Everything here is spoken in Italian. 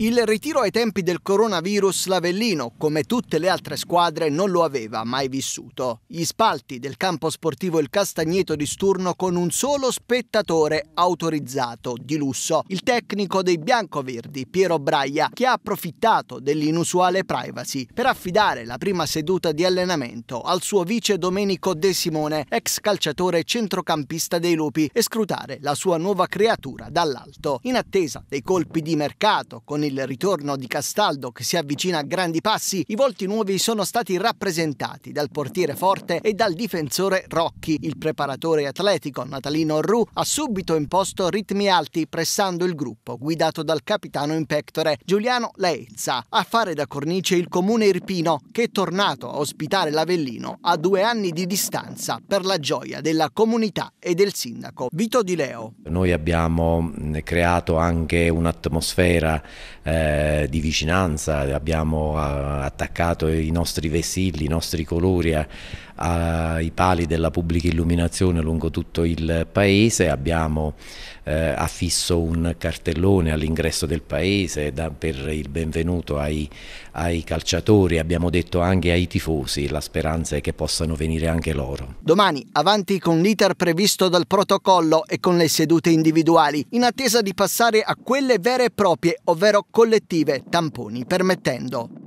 Il ritiro ai tempi del coronavirus l'Avellino, come tutte le altre squadre, non lo aveva mai vissuto. Gli spalti del campo sportivo Il Castagneto di Sturno con un solo spettatore autorizzato di lusso, il tecnico dei biancoverdi Piero Braia, che ha approfittato dell'inusuale privacy per affidare la prima seduta di allenamento al suo vice Domenico De Simone, ex calciatore centrocampista dei Lupi, e scrutare la sua nuova creatura dall'alto. In attesa dei colpi di mercato con il il ritorno di Castaldo che si avvicina a grandi passi, i volti nuovi sono stati rappresentati dal portiere forte e dal difensore Rocchi. Il preparatore atletico Natalino Roux ha subito imposto ritmi alti pressando il gruppo, guidato dal capitano in pectore Giuliano Laezza. A fare da cornice il comune irpino che è tornato a ospitare l'Avellino a due anni di distanza per la gioia della comunità e del sindaco Vito Di Leo. Noi abbiamo eh, creato anche un'atmosfera eh, di vicinanza, abbiamo ah, attaccato i nostri vessilli, i nostri colori eh, ai pali della pubblica illuminazione lungo tutto il paese, abbiamo eh, affisso un cartellone all'ingresso del paese da, per il benvenuto ai, ai calciatori, abbiamo detto anche ai tifosi, la speranza è che possano venire anche loro. Domani avanti con l'iter previsto dal protocollo e con le sedute individuali, in attesa di passare a quelle vere e proprie, ovvero collettive tamponi, permettendo